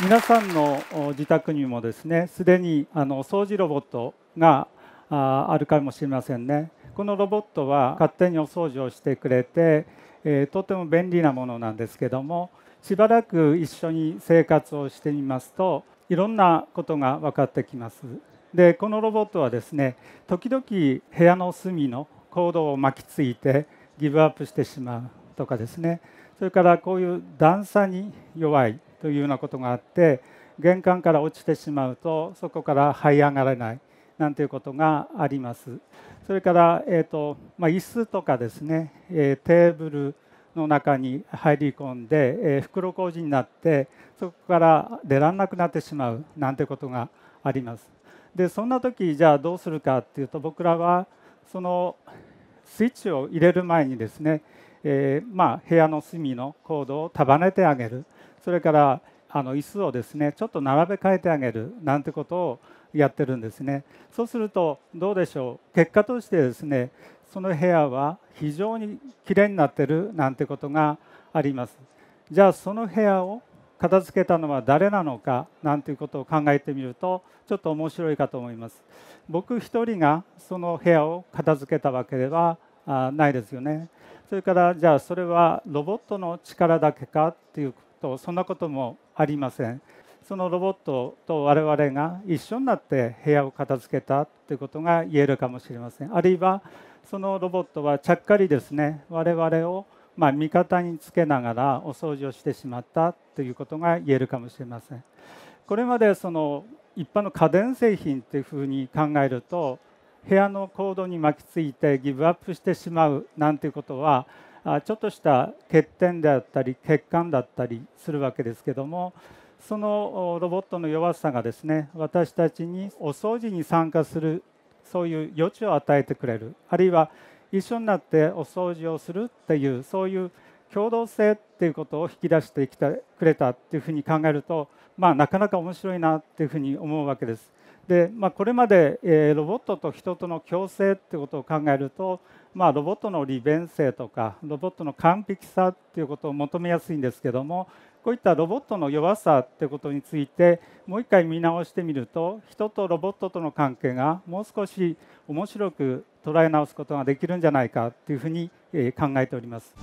皆さんの自宅にもですねすでにあの掃除ロボットがあるかもしれませんねこのロボットは勝手にお掃除をしてくれて、えー、とても便利なものなんですけどもしばらく一緒に生活をしてみますといろんなことが分かってきますでこのロボットはですね時々部屋の隅の行動を巻きついてギブアップしてしまうとかですねそれからこういう段差に弱いというようなことがあって玄関から落ちてしまうとそこから這い上がれないなんていうことがあります。それから、えーとまあ、椅子とかですね、えー、テーブルの中に入り込んで、えー、袋小路になってそこから出られなくなってしまうなんてことがあります。でそんな時じゃあどうするかっていうと僕らはそのスイッチを入れる前にですね、えー、まあ、部屋の隅のコードを束ねてあげる。それからあの椅子をですねちょっと並べ替えてあげるなんてことをやってるんですねそうするとどうでしょう結果としてですねその部屋は非常にきれいになってるなんてことがありますじゃあその部屋を片付けたのは誰なのかなんていうことを考えてみるとちょっと面白いかと思います僕一人がその部屋を片付けたわけではないですよねそれからじゃあそれはロボットの力だけかっていうとそんなこともありませんそのロボットと我々が一緒になって部屋を片付けたということが言えるかもしれませんあるいはそのロボットはちゃっかりですね我々をま味方につけながらお掃除をしてしまったということが言えるかもしれませんこれまでその一般の家電製品というふうに考えると部屋のコードに巻きついてギブアップしてしまうなんていうことはあちょっとした欠点であったり欠陥だったりするわけですけどもそのロボットの弱さがですね私たちにお掃除に参加するそういう余地を与えてくれるあるいは一緒になってお掃除をするっていうそういう共同性っていうことを引き出してきてくれたっていうふうに考えるとまあなかなか面白いなっていうふうに思うわけです。で、まあ、これまで、えー、ロボットと人との共生っていうことを考えると、まあ、ロボットの利便性とかロボットの完璧さっていうことを求めやすいんですけどもこういったロボットの弱さってことについてもう一回見直してみると人とロボットとの関係がもう少し面白く捉え直すことができるんじゃないかっていうふうに考えております。